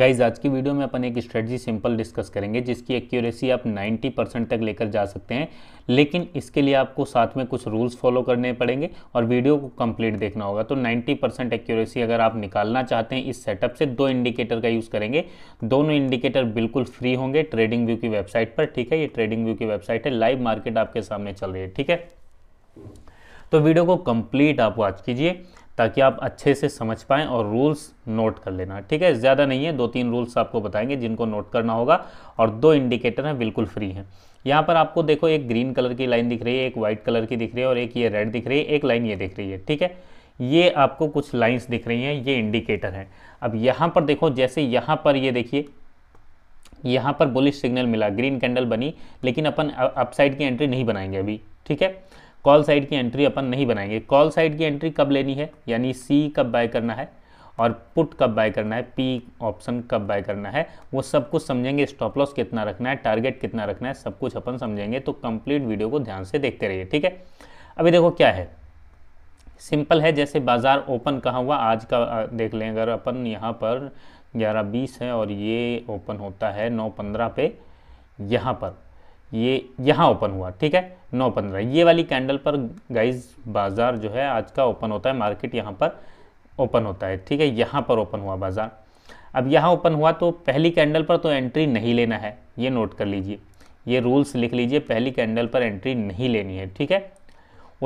guys आज की video में अपन एक स्ट्रेटजी सिंपल डिस्कस करेंगे जिसकी एक्यूरेसी आप 90 परसेंट तक लेकर जा सकते हैं लेकिन इसके लिए आपको साथ में कुछ रूल्स फॉलो करने पड़ेंगे और वीडियो को कंप्लीट देखना होगा तो 90 परसेंट एक्यूरेसी अगर आप निकालना चाहते हैं इस सेटअप से दो इंडिकेटर का यूज़ करेंगे दोनों इंडिकेटर बिल्कुल फ्री होंगे ट्रेडिंग व्यू की वेबसाइट पर ठीक है ये ट्रेडिंग व्यू की वेबसाइट है लाइव मार्केट आपके सामने चल रही है ठीक है तो वीडियो को कंप्लीट आप वॉच कीजिए ताकि आप अच्छे से समझ पाएँ और रूल्स नोट कर लेना ठीक है ज़्यादा नहीं है दो तीन रूल्स आपको बताएंगे जिनको नोट करना होगा और दो इंडिकेटर हैं बिल्कुल फ्री हैं यहाँ पर आपको देखो एक ग्रीन कलर की लाइन दिख रही है एक वाइट कलर की दिख रही है और एक ये रेड दिख रही है एक लाइन ये दिख रही है ठीक है ये आपको कुछ लाइंस दिख रही हैं ये इंडिकेटर हैं अब यहाँ पर देखो जैसे यहाँ पर ये देखिए यहाँ पर बुलिश सिग्नल मिला ग्रीन कैंडल बनी लेकिन अपन अपसाइड की एंट्री नहीं बनाएंगे अभी ठीक है कॉल साइड की एंट्री अपन नहीं बनाएंगे कॉल साइड की एंट्री कब लेनी है यानी सी कब बाय करना है और पुट कब बाय करना है पी ऑप्शन कब बाय करना है वो सब कुछ समझेंगे स्टॉप लॉस कितना रखना है टारगेट कितना रखना है सब कुछ अपन समझेंगे तो कंप्लीट वीडियो को ध्यान से देखते रहिए ठीक है अभी देखो क्या है सिंपल है जैसे बाज़ार ओपन कहाँ हुआ आज का देख लें अगर अपन यहाँ पर ग्यारह बीस है और ये ओपन होता है नौ पंद्रह पे यहाँ पर ये यहाँ ओपन हुआ ठीक है नौ पंद्रह ये वाली कैंडल पर गाइज बाज़ार जो है आज का ओपन होता है मार्केट यहाँ पर ओपन होता है ठीक है यहाँ पर ओपन हुआ बाज़ार अब यहाँ ओपन हुआ तो पहली कैंडल पर तो एंट्री नहीं लेना है ये नोट कर लीजिए ये रूल्स लिख लीजिए पहली कैंडल पर एंट्री नहीं लेनी है ठीक है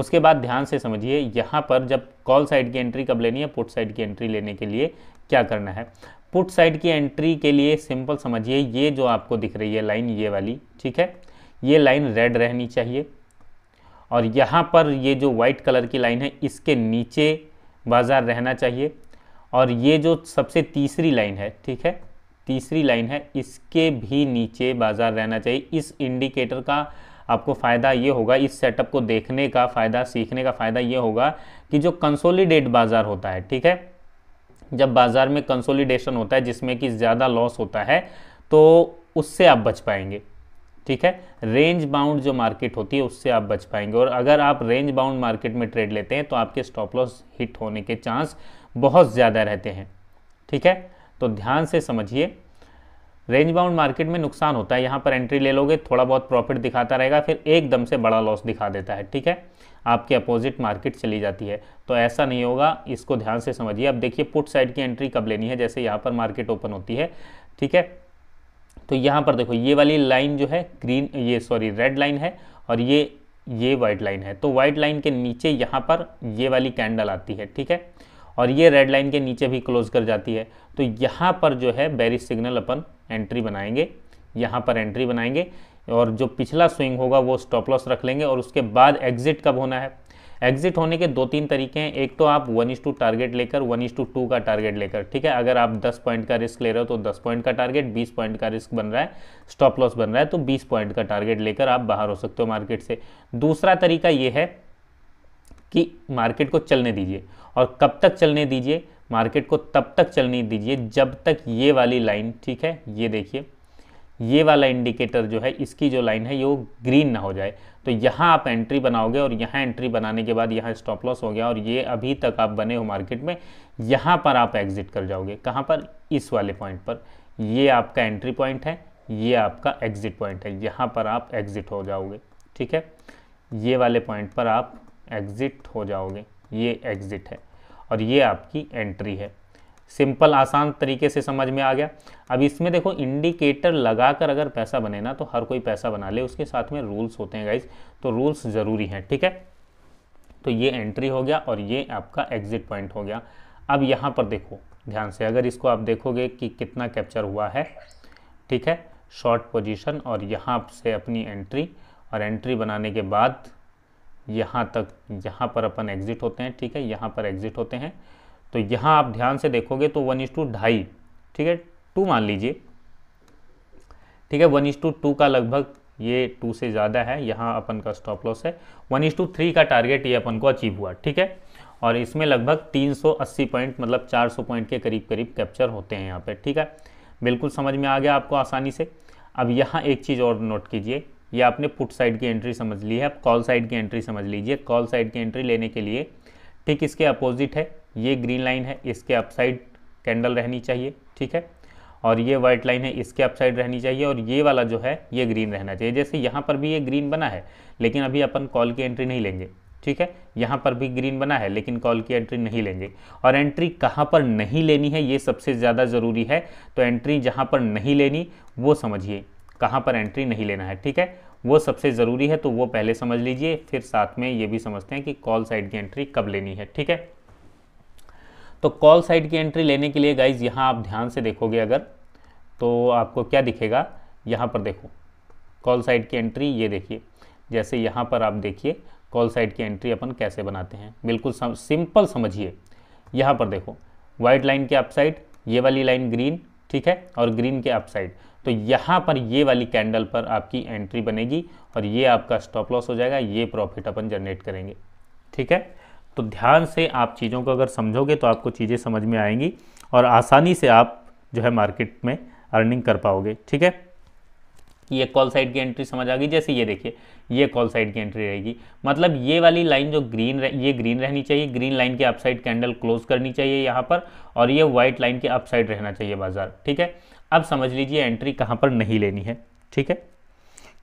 उसके बाद ध्यान से समझिए यहाँ पर जब कॉल साइड की एंट्री कब लेनी है पुट साइड की एंट्री लेने के लिए क्या करना है पुट साइड की एंट्री के लिए सिंपल समझिए ये जो आपको दिख रही है लाइन ये वाली ठीक है ये लाइन रेड रहनी चाहिए और यहाँ पर ये जो वाइट कलर की लाइन है इसके नीचे बाज़ार रहना चाहिए और ये जो सबसे तीसरी लाइन है ठीक है तीसरी लाइन है इसके भी नीचे बाज़ार रहना चाहिए इस इंडिकेटर का आपको फ़ायदा ये होगा इस सेटअप को देखने का फ़ायदा सीखने का फ़ायदा ये होगा कि जो कंसोलिडेट बाज़ार होता है ठीक है जब बाज़ार में कंसोलिडेशन होता है जिसमें कि ज़्यादा लॉस होता है तो उससे आप बच पाएंगे ठीक है रेंज बाउंड जो मार्केट होती है उससे आप बच पाएंगे और अगर आप रेंज बाउंड मार्केट में ट्रेड लेते हैं तो आपके स्टॉप लॉस हिट होने के चांस बहुत ज़्यादा रहते हैं ठीक है तो ध्यान से समझिए रेंज बाउंड मार्केट में नुकसान होता है यहाँ पर एंट्री ले लोगे थोड़ा बहुत प्रॉफिट दिखाता रहेगा फिर एकदम से बड़ा लॉस दिखा देता है ठीक है आपके अपोजिट मार्केट चली जाती है तो ऐसा नहीं होगा इसको ध्यान से समझिए अब देखिए पुट साइड की एंट्री कब लेनी है जैसे यहाँ पर मार्केट ओपन होती है ठीक है तो यहाँ पर देखो ये वाली लाइन जो है ग्रीन ये सॉरी रेड लाइन है और ये ये वाइट लाइन है तो वाइट लाइन के नीचे यहाँ पर ये वाली कैंडल आती है ठीक है और ये रेड लाइन के नीचे भी क्लोज कर जाती है तो यहाँ पर जो है बैरिज सिग्नल अपन एंट्री बनाएंगे यहाँ पर एंट्री बनाएंगे और जो पिछला स्विंग होगा वो स्टॉप लॉस रख लेंगे और उसके बाद एग्जिट कब होना है एग्जिट होने के दो तीन तरीके हैं एक तो आप वन इज टू टारगेट target one is to two two target लेकर ठीक है अगर आप दस पॉइंट का रिस्क ले रहे हो तो दस पॉइंट का टारगेट बीस पॉइंट का रिस्क बन रहा है स्टॉप लॉस बन रहा है तो बीस पॉइंट का टारगेट लेकर आप बाहर हो सकते हो मार्केट से दूसरा तरीका ये है कि मार्केट को चलने दीजिए और कब तक चलने दीजिए मार्केट को तब तक चलने दीजिए जब तक ये वाली लाइन ठीक है ये देखिए ये वाला इंडिकेटर जो है इसकी जो लाइन है ये वो ग्रीन ना हो जाए तो यहाँ आप एंट्री बनाओगे और यहाँ एंट्री बनाने के बाद यहाँ स्टॉप लॉस हो गया और ये अभी तक आप बने हो मार्केट में यहाँ पर आप एग्जिट कर जाओगे कहाँ पर इस वाले पॉइंट पर ये आपका एंट्री पॉइंट है ये आपका एग्जिट पॉइंट है यहाँ पर आप एग्जिट हो जाओगे ठीक है ये वाले पॉइंट पर आप एग्ज़िट हो जाओगे ये एग्ज़िट है और ये आपकी एंट्री है सिंपल आसान तरीके से समझ में आ गया अब इसमें देखो इंडिकेटर लगाकर अगर पैसा बने ना तो हर कोई पैसा बना ले उसके साथ में रूल्स होते हैं गाइज तो रूल्स ज़रूरी हैं ठीक है तो ये एंट्री हो गया और ये आपका एग्जिट पॉइंट हो गया अब यहाँ पर देखो ध्यान से अगर इसको आप देखोगे कि कितना कैप्चर हुआ है ठीक है शॉर्ट पोजिशन और यहाँ से अपनी एंट्री और एंट्री बनाने के बाद यहाँ तक यहाँ पर अपन एग्ज़िट होते हैं ठीक है यहाँ पर एग्ज़िट होते हैं तो यहाँ आप ध्यान से देखोगे तो वन इज टू ढाई ठीक है टू मान लीजिए ठीक है वन इज टू टू का लगभग ये टू से ज़्यादा है यहाँ अपन का स्टॉप लॉस है वन इज टू थ्री का टारगेट ये अपन को अचीव हुआ ठीक है और इसमें लगभग 380 पॉइंट मतलब 400 पॉइंट के करीब करीब कैप्चर होते हैं यहाँ पे ठीक है बिल्कुल समझ में आ गया आपको आसानी से अब यहाँ एक चीज़ और नोट कीजिए ये आपने पुट साइड की एंट्री समझ ली है अब कॉल साइड की एंट्री समझ लीजिए कॉल साइड की एंट्री लेने के लिए ठीक इसके अपोजिट है ये ग्रीन लाइन है इसके अपसाइड कैंडल रहनी चाहिए ठीक है और ये व्हाइट लाइन है इसके अपसाइड रहनी चाहिए और ये वाला जो है ये ग्रीन रहना चाहिए जैसे यहाँ पर भी ये ग्रीन बना है लेकिन अभी अपन कॉल की एंट्री नहीं लेंगे ठीक है यहाँ पर भी ग्रीन बना है लेकिन कॉल की एंट्री नहीं लेंगे और एंट्री कहाँ पर नहीं लेनी है ये सबसे ज़्यादा ज़रूरी है तो एंट्री जहाँ पर नहीं लेनी वो समझिए कहाँ पर एंट्री नहीं लेना है ठीक है वो सबसे ज़रूरी है तो वो पहले समझ लीजिए फिर साथ में ये भी समझते हैं कि कॉल साइड की एंट्री कब लेनी है ठीक है तो कॉल साइड की एंट्री लेने के लिए गाइज यहाँ आप ध्यान से देखोगे अगर तो आपको क्या दिखेगा यहाँ पर देखो कॉल साइड की एंट्री ये देखिए जैसे यहाँ पर आप देखिए कॉल साइड की एंट्री अपन कैसे बनाते हैं बिल्कुल सम, सिंपल समझिए यहाँ पर देखो वाइट लाइन के अपसाइड साइड ये वाली लाइन ग्रीन ठीक है और ग्रीन के अपसाइड साइड तो यहाँ पर ये वाली कैंडल पर आपकी एंट्री बनेगी और ये आपका स्टॉप लॉस हो जाएगा ये प्रॉफिट अपन जनरेट करेंगे ठीक है तो ध्यान से आप चीज़ों को अगर समझोगे तो आपको चीज़ें समझ में आएंगी और आसानी से आप जो है मार्केट में अर्निंग कर पाओगे ठीक है ये कॉल साइड की एंट्री समझ आ गई जैसे ये देखिए ये कॉल साइड की एंट्री रहेगी मतलब ये वाली लाइन जो ग्रीन रह, ये ग्रीन रहनी चाहिए ग्रीन लाइन की अपसाइड कैंडल क्लोज करनी चाहिए यहाँ पर और ये व्हाइट लाइन की अपसाइड रहना चाहिए बाजार ठीक है अब समझ लीजिए एंट्री कहाँ पर नहीं लेनी है ठीक है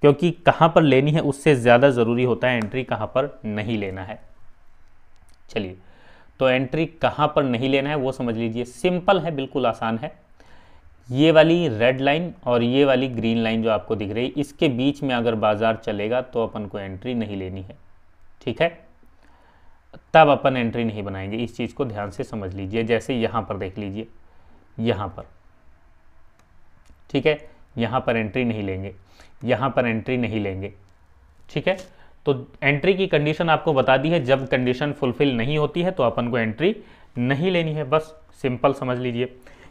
क्योंकि कहाँ पर लेनी है उससे ज़्यादा ज़रूरी होता है एंट्री कहाँ पर नहीं लेना है चलिए तो एंट्री कहाँ पर नहीं लेना है वो समझ लीजिए सिंपल है बिल्कुल आसान है ये वाली रेड लाइन और ये वाली ग्रीन लाइन जो आपको दिख रही है इसके बीच में अगर बाज़ार चलेगा तो अपन को एंट्री नहीं लेनी है ठीक है तब अपन एंट्री नहीं बनाएंगे इस चीज़ को ध्यान से समझ लीजिए जैसे यहाँ पर देख लीजिए यहाँ पर ठीक है यहाँ पर एंट्री नहीं लेंगे यहाँ पर एंट्री नहीं लेंगे ठीक है तो एंट्री की कंडीशन आपको बता दी है जब कंडीशन फुलफिल नहीं होती है तो अपन को एंट्री नहीं लेनी है बस सिंपल समझ लीजिए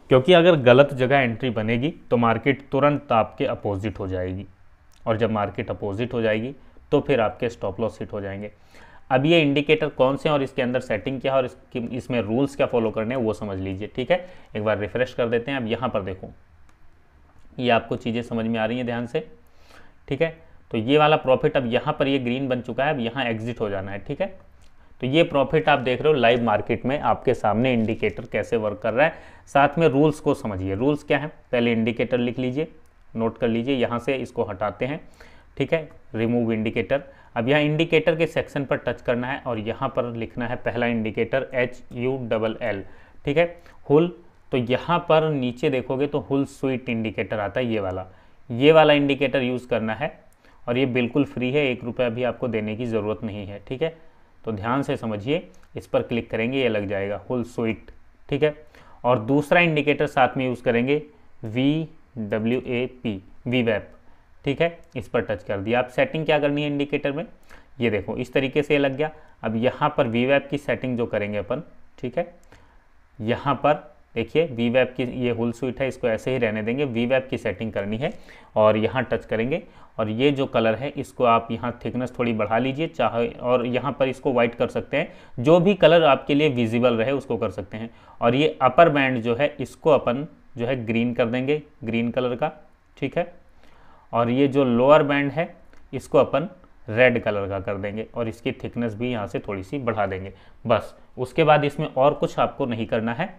क्योंकि अगर गलत जगह एंट्री बनेगी तो मार्केट तुरंत आपके अपोजिट हो जाएगी और जब मार्केट अपोजिट हो जाएगी तो फिर आपके स्टॉप लॉस हिट हो जाएंगे अब ये इंडिकेटर कौन से हैं और इसके अंदर सेटिंग क्या है और इसकी इसमें रूल्स क्या फॉलो करने हैं वो समझ लीजिए ठीक है एक बार रिफ्रेश कर देते हैं अब यहाँ पर देखो ये आपको चीज़ें समझ में आ रही हैं ध्यान से ठीक है तो ये वाला प्रॉफिट अब यहाँ पर ये ग्रीन बन चुका है अब यहाँ एग्जिट हो जाना है ठीक है तो ये प्रॉफिट आप देख रहे हो लाइव मार्केट में आपके सामने इंडिकेटर कैसे वर्क कर रहा है साथ में रूल्स को समझिए रूल्स क्या है पहले इंडिकेटर लिख लीजिए नोट कर लीजिए यहाँ से इसको हटाते हैं ठीक है रिमूव इंडिकेटर अब यहाँ इंडिकेटर के सेक्शन पर टच करना है और यहाँ पर लिखना है पहला indicator H U double L ठीक है हुल तो यहाँ पर नीचे देखोगे तो हुल स्वीट इंडिकेटर आता है ये वाला ये वाला इंडिकेटर यूज़ करना है और ये बिल्कुल फ्री है एक रुपया भी आपको देने की ज़रूरत नहीं है ठीक है तो ध्यान से समझिए इस पर क्लिक करेंगे ये लग जाएगा होल स्वीट ठीक है और दूसरा इंडिकेटर साथ में यूज़ करेंगे वी डब्ल्यू ए पी वी वैप ठीक है इस पर टच कर दिया आप सेटिंग क्या करनी है इंडिकेटर में ये देखो इस तरीके से ये लग गया अब यहाँ पर वी वैप की सेटिंग जो करेंगे अपन ठीक है यहाँ पर देखिए वी वैप की ये होल स्वीट है इसको ऐसे ही रहने देंगे वी वैप की सेटिंग करनी है और यहाँ टच करेंगे और ये जो कलर है इसको आप यहाँ थिकनेस थोड़ी बढ़ा लीजिए चाहे और यहाँ पर इसको वाइट कर सकते हैं जो भी कलर आपके लिए विजिबल रहे उसको कर सकते हैं और ये अपर बैंड जो है इसको अपन जो है ग्रीन कर देंगे ग्रीन कलर का ठीक है और ये जो लोअर बैंड है इसको अपन रेड कलर का कर देंगे और इसकी थिकनेस भी यहाँ से थोड़ी सी बढ़ा देंगे बस उसके बाद इसमें और कुछ आपको नहीं करना है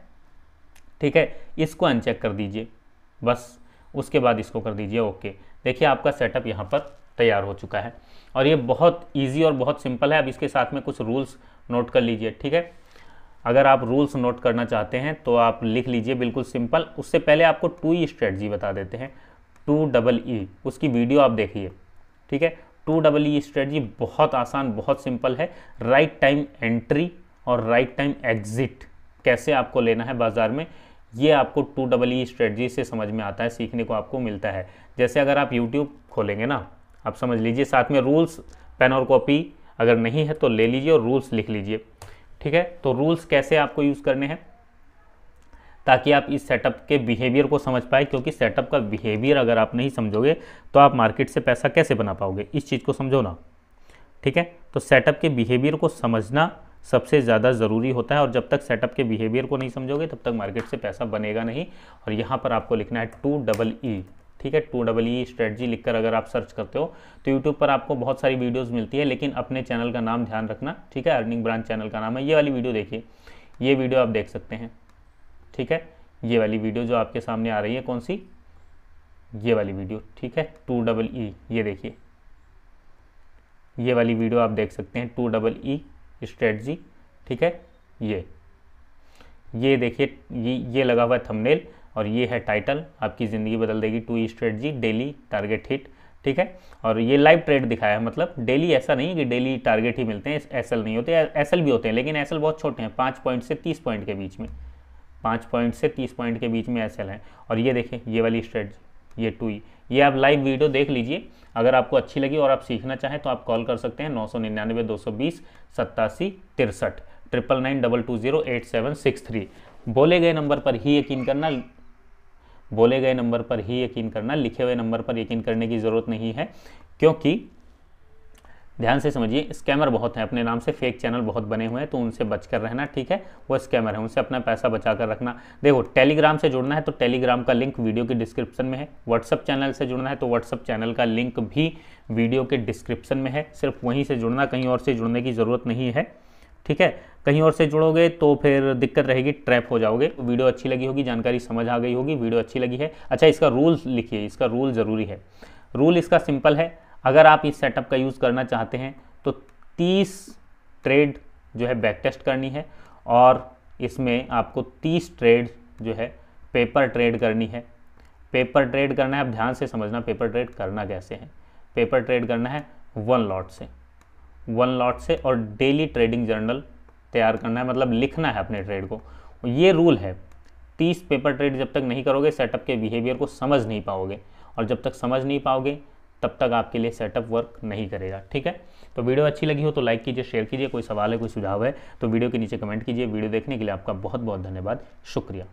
ठीक है इसको अनचेक कर दीजिए बस उसके बाद इसको कर दीजिए ओके देखिए आपका सेटअप यहाँ पर तैयार हो चुका है और ये बहुत ईजी और बहुत सिंपल है अब इसके साथ में कुछ रूल्स नोट कर लीजिए ठीक है अगर आप रूल्स नोट करना चाहते हैं तो आप लिख लीजिए बिल्कुल सिंपल उससे पहले आपको टू ई स्ट्रेटजी बता देते हैं टू डबल ई उसकी वीडियो आप देखिए ठीक है टू डबल ई स्ट्रेटजी बहुत आसान बहुत सिंपल है राइट टाइम एंट्री और राइट टाइम एग्जिट कैसे आपको लेना है बाज़ार में ये आपको टू डबल ई स्ट्रेटजी से समझ में आता है सीखने को आपको मिलता है जैसे अगर आप यूट्यूब खोलेंगे ना आप समझ लीजिए साथ में रूल्स पेन और कॉपी अगर नहीं है तो ले लीजिए और रूल्स लिख लीजिए ठीक है तो रूल्स कैसे आपको यूज़ करने हैं ताकि आप इस सेटअप के बिहेवियर को समझ पाए क्योंकि सेटअप का बिहेवियर अगर आप नहीं समझोगे तो आप मार्केट से पैसा कैसे बना पाओगे इस चीज़ को समझो ना ठीक है तो सेटअप के बिहेवियर को समझना सबसे ज़्यादा ज़रूरी होता है और जब तक सेटअप के बिहेवियर को नहीं समझोगे तब तक मार्केट से पैसा बनेगा नहीं और यहाँ पर आपको लिखना है टू डबल ई ठीक है टू डबल ई स्ट्रेटजी लिखकर अगर आप सर्च करते हो तो यूट्यूब पर आपको बहुत सारी वीडियोस मिलती है लेकिन अपने चैनल का नाम ध्यान रखना ठीक है अर्निंग ब्रांच चैनल का नाम है ये वाली वीडियो देखिए ये वीडियो आप देख सकते हैं ठीक है ये वाली वीडियो जो आपके सामने आ रही है कौन सी ये वाली वीडियो ठीक है टू डबल ई ये देखिए ये वाली वीडियो आप देख सकते हैं टू डबल ई स्ट्रेटजी ठीक है ये ये देखिए ये ये लगा हुआ है थंबनेल और ये है टाइटल आपकी ज़िंदगी बदल देगी two strategy daily target hit ठीक है और ये लाइव ट्रेड दिखाया है मतलब डेली ऐसा नहीं कि डेली टारगेट ही मिलते हैं एसएल नहीं होते एसएल भी होते हैं लेकिन एसएल बहुत छोटे हैं पाँच पॉइंट से तीस पॉइंट के बीच में पाँच पॉइंट से तीस पॉइंट के बीच में एसएल है और ये देखें ये वाली स्ट्रेटजी ये टू ये आप लाइव वीडियो देख लीजिए अगर आपको अच्छी लगी और आप सीखना चाहें तो आप कॉल कर सकते हैं नौ सौ निन्यानवे दो सौ बीस सत्तासी तिरसठ triple nine double two zero eight seven six three बोले गए नंबर पर ही यकीन करना बोले गए नंबर पर ही यकीन करना लिखे हुए नंबर पर यकीन करने की ज़रूरत नहीं है क्योंकि ध्यान से समझिए स्कैमर बहुत हैं अपने नाम से फेक चैनल बहुत बने हुए हैं तो उनसे बचकर रहना ठीक है वो स्कैमर है उनसे अपना पैसा बचा कर रखना देखो टेलीग्राम से जुड़ना है तो टेलीग्राम का लिंक वीडियो के डिस्क्रिप्शन में है व्हाट्सअप चैनल से जुड़ना है तो व्हाट्सअप चैनल का लिंक भी वीडियो के डिस्क्रिप्शन में है सिर्फ वहीं से जुड़ना कहीं और से जुड़ने की ज़रूरत नहीं है ठीक है कहीं और से जुड़ोगे तो फिर दिक्कत रहेगी ट्रैप हो जाओगे वीडियो अच्छी लगी होगी जानकारी समझ आ गई होगी वीडियो अच्छी लगी है अच्छा इसका रूल लिखिए इसका रूल ज़रूरी है रूल इसका सिंपल है अगर आप इस सेटअप का यूज़ करना चाहते हैं तो 30 ट्रेड जो है बैक टेस्ट करनी है और इसमें आपको 30 ट्रेड जो है पेपर ट्रेड करनी है पेपर ट्रेड करना है आप ध्यान से समझना पेपर ट्रेड करना कैसे है पेपर ट्रेड करना है वन लॉट से वन लॉट से और डेली ट्रेडिंग जर्नल तैयार करना है मतलब लिखना है अपने ट्रेड को ये रूल है तीस पेपर ट्रेड जब तक नहीं करोगे सेटअप के बिहेवियर को समझ नहीं पाओगे और जब तक समझ नहीं पाओगे तब तक आपके लिए सेटअप वर्क नहीं करेगा ठीक है तो वीडियो अच्छी लगी हो तो लाइक कीजिए शेयर कीजिए कोई सवाल है कोई सुझाव है तो वीडियो के नीचे कमेंट कीजिए वीडियो देखने के लिए आपका बहुत बहुत धन्यवाद शुक्रिया